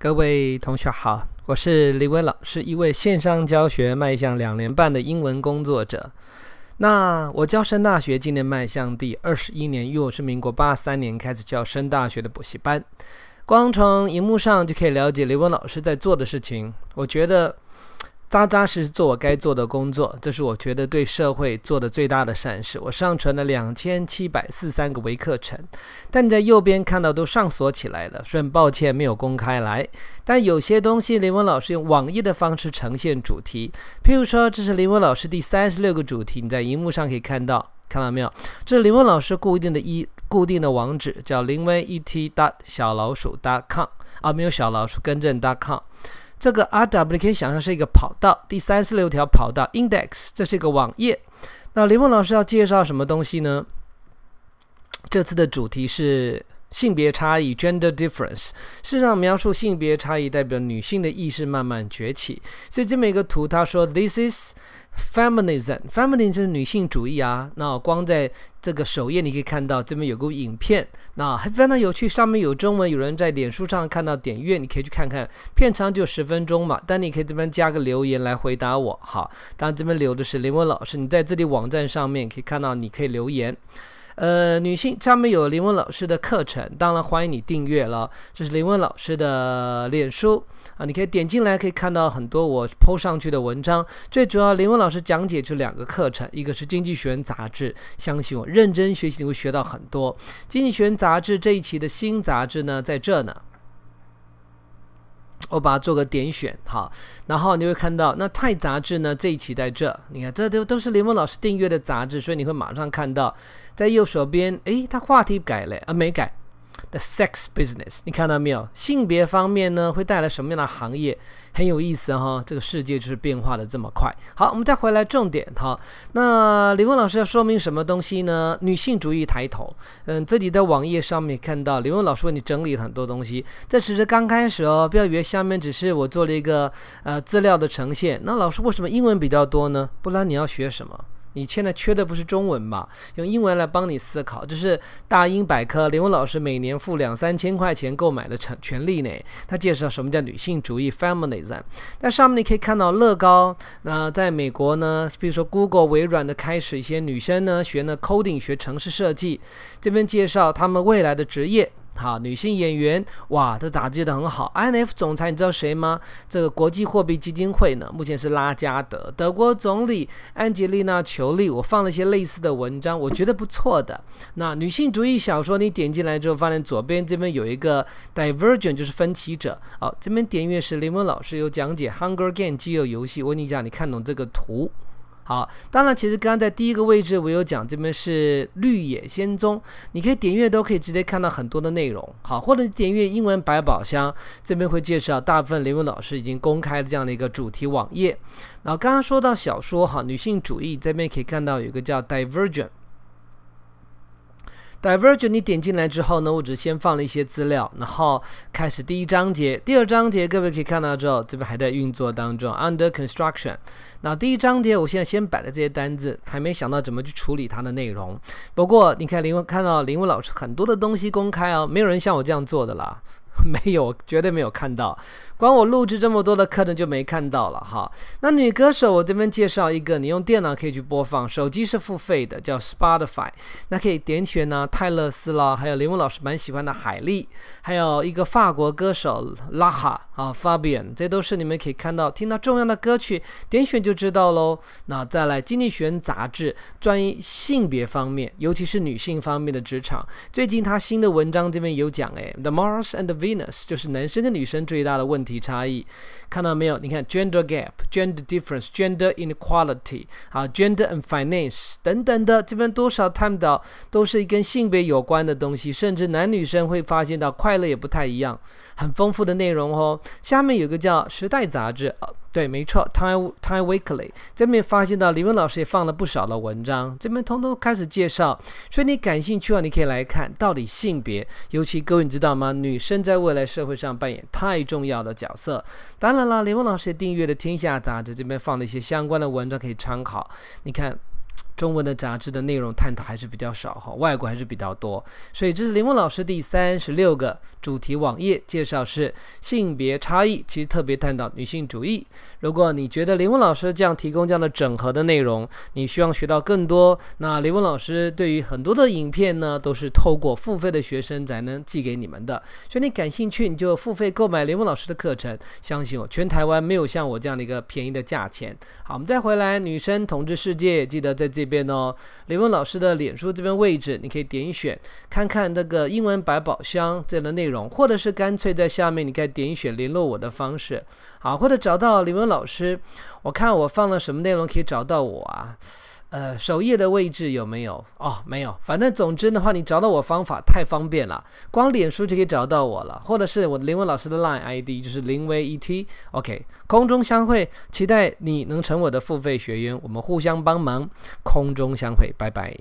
各位同学好，我是李文老师，一位线上教学迈向两年半的英文工作者。那我教深大学今年迈向第二十一年，又是民国八三年开始教深大学的补习班。光从荧幕上就可以了解雷文老师在做的事情，我觉得。扎扎实实做我该做的工作，这是我觉得对社会做的最大的善事。我上传了两千七百四十三个微课程，但你在右边看到都上锁起来了，很抱歉没有公开来。但有些东西林文老师用网页的方式呈现主题，譬如说这是林文老师第三十六个主题，你在荧幕上可以看到，看到没有？这是林文老师固定的一固定的网址，叫林文 et 小老鼠 .com 啊，没有小老鼠更正 .com。这个 R W 你可以想象是一个跑道，第三十六条跑道 index，这是个网页。那林梦老师要介绍什么东西呢？这次的主题是。性别差异 （gender difference） 事实上描述性别差异代表女性的意识慢慢崛起，所以这么一个图，他说：“This is feminism. Feminism 是女性主义啊。”那光在这个首页你可以看到这边有个影片，那还非常有趣，上面有中文，有人在脸书上看到点阅，你可以去看看。片长就十分钟嘛，但你可以这边加个留言来回答我。好，当然这边留的是林文老师，你在这里网站上面可以看到，你可以留言。呃，女性上面有林文老师的课程，当然欢迎你订阅了。这是林文老师的脸书啊，你可以点进来，可以看到很多我 PO 上去的文章。最主要，林文老师讲解这两个课程，一个是《经济学人》杂志，相信我，认真学习你会学到很多。《经济学人》杂志这一期的新杂志呢，在这呢。我把它做个点选，好，然后你会看到那《泰》杂志呢这一期在这，你看，这都都是林峰老师订阅的杂志，所以你会马上看到在右手边，诶，它话题改了啊，没改。the sex business，你看到没有？性别方面呢，会带来什么样的行业？很有意思哈，这个世界就是变化的这么快。好，我们再回来重点哈。那李文老师要说明什么东西呢？女性主义抬头。嗯，这里的网页上面看到，李文老师为你整理了很多东西。这只是刚开始哦，不要以为下面只是我做了一个呃资料的呈现。那老师为什么英文比较多呢？不然你要学什么？你现在缺的不是中文吧？用英文来帮你思考，这是大英百科。林文老师每年付两三千块钱购买的权权利呢？他介绍什么叫女性主义 （feminism）。那上面你可以看到乐高。那在美国呢，比如说 Google、微软的开始一些女生呢学呢 coding、学城市设计。这边介绍他们未来的职业。好，女性演员哇，这杂志的很好。I N F 总裁你知道谁吗？这个国际货币基金会呢，目前是拉加德，德国总理安吉丽娜·裘丽。我放了一些类似的文章，我觉得不错的。那女性主义小说，你点进来之后，发现左边这边有一个 Divergent，就是分歧者。好，这边点阅是雷蒙老师有讲解 Hunger Game 饥饿游戏。我问你一下，你看懂这个图？好，当然，其实刚刚在第一个位置，我有讲这边是绿野仙踪，你可以点阅都可以直接看到很多的内容。好，或者点阅英文百宝箱，这边会介绍大部分雷文老师已经公开的这样的一个主题网页。然后刚刚说到小说，哈，女性主义这边可以看到有一个叫 Divergent。Diverge，你点进来之后呢，我只先放了一些资料，然后开始第一章节、第二章节。各位可以看到之后，这边还在运作当中，under construction。那第一章节，我现在先摆了这些单子，还没想到怎么去处理它的内容。不过你看林文，看到林文老师很多的东西公开哦，没有人像我这样做的啦。没有，绝对没有看到。光我录制这么多的课程就没看到了哈。那女歌手，我这边介绍一个，你用电脑可以去播放，手机是付费的，叫 Spotify。那可以点选呢泰勒斯啦，还有林蒙老师蛮喜欢的海莉，还有一个法国歌手拉哈啊 Fabian，这都是你们可以看到、听到重要的歌曲，点选就知道喽。那再来《经济学人》杂志，专于性别方面，尤其是女性方面的职场。最近他新的文章这边有讲哎，The Mars and the V。就是男生跟女生最大的问题差异，看到没有？你看 gender gap、gender difference、gender inequality、好 gender and finance 等等的，这边多少探讨都是跟性别有关的东西，甚至男女生会发现到快乐也不太一样，很丰富的内容哦。下面有个叫《时代》杂志。对，没错，Time Time Weekly 这边发现到李文老师也放了不少的文章，这边通通开始介绍，所以你感兴趣啊，你可以来看到底性别，尤其各位你知道吗？女生在未来社会上扮演太重要的角色，当然了，李文老师也订阅了《天下》杂志，这边放了一些相关的文章可以参考，你看。中文的杂志的内容探讨还是比较少哈，外国还是比较多。所以这是林文老师第三十六个主题网页介绍是性别差异，其实特别探讨女性主义。如果你觉得林文老师这样提供这样的整合的内容，你希望学到更多，那林文老师对于很多的影片呢，都是透过付费的学生才能寄给你们的。所以你感兴趣，你就付费购买林文老师的课程。相信我，全台湾没有像我这样的一个便宜的价钱。好，我们再回来，女生统治世界，记得在这。边哦，雷文老师的脸书这边位置，你可以点选看看那个英文百宝箱这样的内容，或者是干脆在下面你可以点选联络我的方式，好，或者找到雷文老师，我看我放了什么内容可以找到我啊。呃，首页的位置有没有？哦，没有。反正总之的话，你找到我方法太方便了，光脸书就可以找到我了，或者是我的林文老师的 Line ID 就是林威 ET，OK，空中相会，期待你能成我的付费学员，我们互相帮忙，空中相会，拜拜。